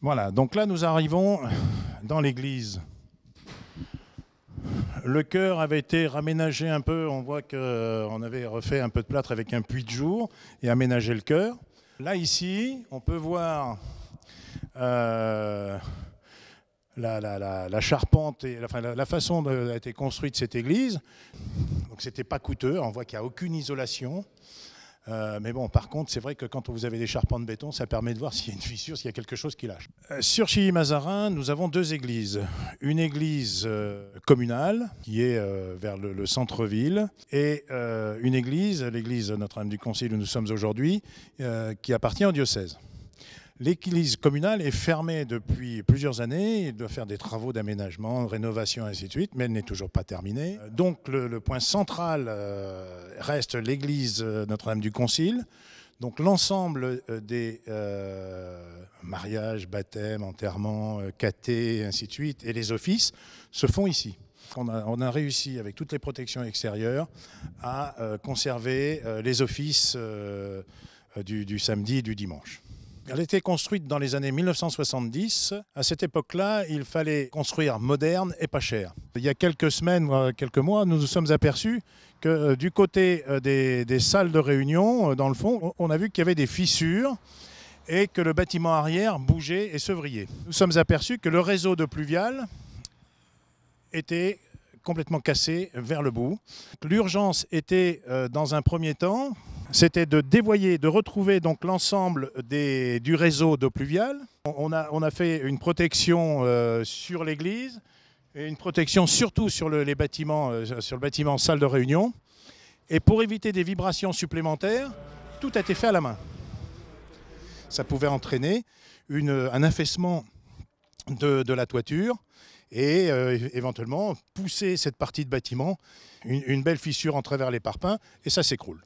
Voilà, donc là nous arrivons dans l'église. Le chœur avait été raménagé un peu, on voit qu'on euh, avait refait un peu de plâtre avec un puits de jour et aménagé le chœur. Là ici, on peut voir euh, la, charpente et la, façon dont a été construite cette église. Donc c'était pas coûteux, on voit qu'il n'y a aucune isolation. Euh, mais bon, par contre, c'est vrai que quand vous avez des charpentes de béton, ça permet de voir s'il y a une fissure, s'il y a quelque chose qui lâche. Euh, sur Chilly-Mazarin, nous avons deux églises. Une église euh, communale, qui est vers le, centre-ville, et une église, l'église Notre-Dame du Concile où nous sommes aujourd'hui, qui appartient au diocèse. L'église communale est fermée depuis plusieurs années. Il doit faire des travaux d'aménagement, de rénovation, ainsi de suite, mais elle n'est toujours pas terminée. Donc le, point central euh, reste l'église euh, Notre-Dame du Concile. Donc l'ensemble euh, des mariages, baptêmes, enterrements, cathés, ainsi de suite, et les offices se font ici. On a, réussi, avec toutes les protections extérieures, à conserver les offices du, samedi et du dimanche. Elle était construite dans les années 1970. À cette époque-là, il fallait construire moderne et pas cher. Il y a quelques semaines, euh, quelques mois, nous nous sommes aperçus que euh, du côté euh, des, salles de réunion, dans le fond, on a vu qu'il y avait des fissures et que le bâtiment arrière bougeait et se vrillait. Nous sommes aperçus que le réseau de pluvial était complètement cassé vers le bout. L'urgence était, dans un premier temps, c'était de dévoyer, de retrouver donc l'ensemble du réseau d'eau pluviale. On a, fait une protection euh, sur l'église, et une protection surtout sur le, les bâtiments, euh, sur le bâtiment salle de réunion. Et pour éviter des vibrations supplémentaires, tout a été fait à la main. Ça pouvait entraîner un affaissement de, la toiture et euh, éventuellement pousser cette partie de bâtiment, une, une belle fissure en travers les parpaings, et ça s'écroule.